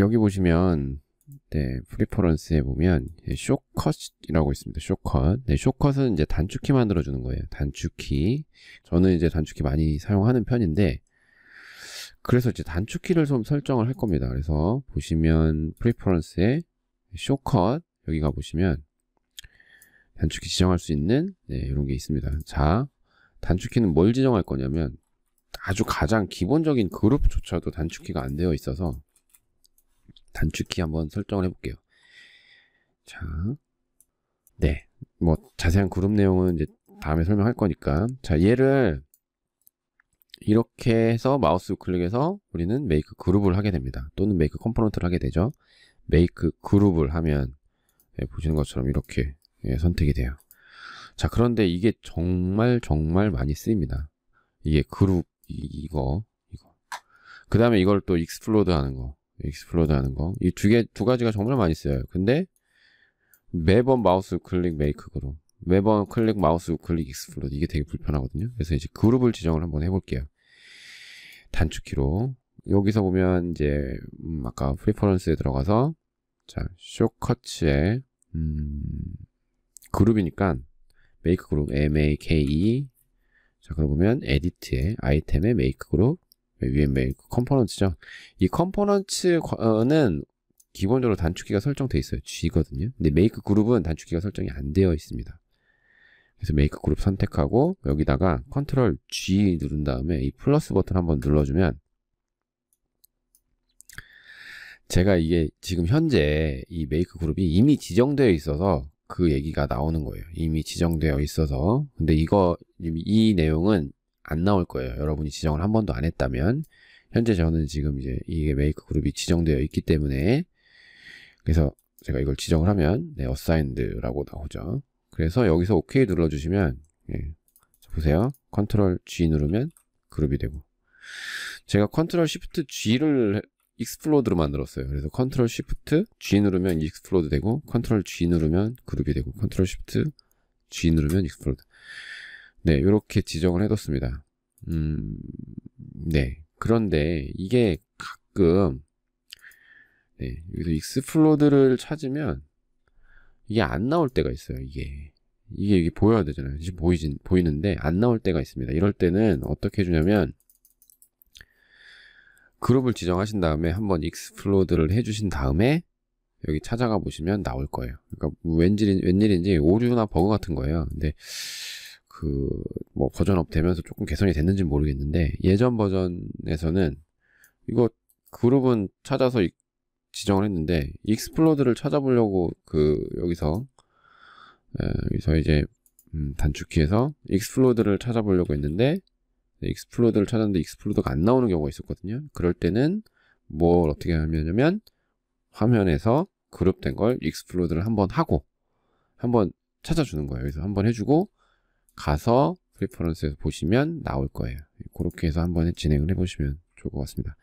여기 보시면 네, 프리퍼런스에 보면 예, 쇼컷이라고 있습니다. 쇼컷. 네, 쇼컷은 이제 단축키 만들어 주는 거예요. 단축키. 저는 이제 단축키 많이 사용하는 편인데 그래서 이제 단축키를 좀 설정을 할 겁니다. 그래서 보시면 프리퍼런스에 쇼컷 여기 가 보시면 단축키 지정할 수 있는 네, 이런 게 있습니다. 자, 단축키는 뭘 지정할 거냐면 아주 가장 기본적인 그룹조차도 단축키가 안 되어 있어서 단축키 한번 설정을 해볼게요. 자, 네, 뭐 자세한 그룹 내용은 이제 다음에 설명할 거니까 자 얘를 이렇게 해서 마우스 클릭해서 우리는 메이크 그룹을 하게 됩니다. 또는 메이크 컴포넌트를 하게 되죠. 메이크 그룹을 하면 예, 보시는 것처럼 이렇게 예, 선택이 돼요. 자 그런데 이게 정말 정말 많이 쓰입니다. 이게 그룹 이, 이거 이거 그 다음에 이걸 또 익스플로드 하는 거 익스플로드 하는 거. 이 두 개, 두 가지가 정말 많이 쓰여요. 근데 매번 마우스 클릭 메이크 그룹. 매번 클릭 마우스 클릭 익스플로드. 이게 되게 불편하거든요. 그래서 이제 그룹을 지정을 한번 해볼게요. 단축키로. 여기서 보면 이제, 음, 아까 프리퍼런스에 들어가서 자, 쇼커츠에 음, 그룹이니까 메이크 그룹 M A K E 자, 그럼 보면 에디트에 아이템에 메이크 그룹 UML 그 컴포넌츠죠. 이 컴포넌츠는 기본적으로 단축키가 설정되어 있어요. G거든요. 근데 메이크 그룹은 단축키가 설정이 안 되어 있습니다. 그래서 메이크 그룹 선택하고 여기다가 컨트롤 G 누른 다음에 이 플러스 버튼 한번 눌러주면 제가 이게 지금 현재 이 메이크 그룹이 이미 지정되어 있어서 그 얘기가 나오는 거예요. 이미 지정되어 있어서 근데 이거 이 내용은 안 나올 거예요. 여러분이 지정을 한 번도 안 했다면. 현재 저는 지금 이제 이게 메이크 그룹이 지정되어 있기 때문에 그래서 제가 이걸 지정을 하면 네, assigned라고 나오죠. 그래서 여기서 OK 눌러주시면 예, 보세요. 컨트롤 G 누르면 그룹이 되고 제가 컨트롤 시프트 G를 익스플로드로 만들었어요. 그래서 컨트롤 시프트 G 누르면 익스플로드 되고 컨트롤 G 누르면 그룹이 되고 컨트롤 시프트 G 누르면 익스플로드 네, 이렇게 지정을 해뒀습니다. 음, 네. 그런데 이게 가끔 네, 여기서 익스플로드를 찾으면 이게 안 나올 때가 있어요. 이게 이게 이게 보여야 되잖아요. 지금 보이진 보이는데 안 나올 때가 있습니다. 이럴 때는 어떻게 해주냐면 그룹을 지정하신 다음에 한번 익스플로드를 해주신 다음에 여기 찾아가 보시면 나올 거예요. 그러니까 왠지, 웬일인지 오류나 버그 같은 거예요. 근데 그뭐 버전업 되면서 조금 개선이 됐는지 모르겠는데 예전 버전에서는 이거 그룹은 찾아서 이, 지정을 했는데 익스플로드를 찾아보려고 그 여기서 에, 여기서 이제 음, 단축키에서 익스플로드를 찾아보려고 했는데 익스플로드를 찾았는데 익스플로드가 안 나오는 경우가 있었거든요. 그럴 때는 뭘 어떻게 하냐면 화면에서 그룹된 걸 익스플로드를 한번 하고 한번 찾아주는 거예요. 여기서 한번 해주고 가서 프리퍼런스에서 보시면 나올 거예요. 그렇게 해서 한번 진행을 해보시면 좋을 것 같습니다.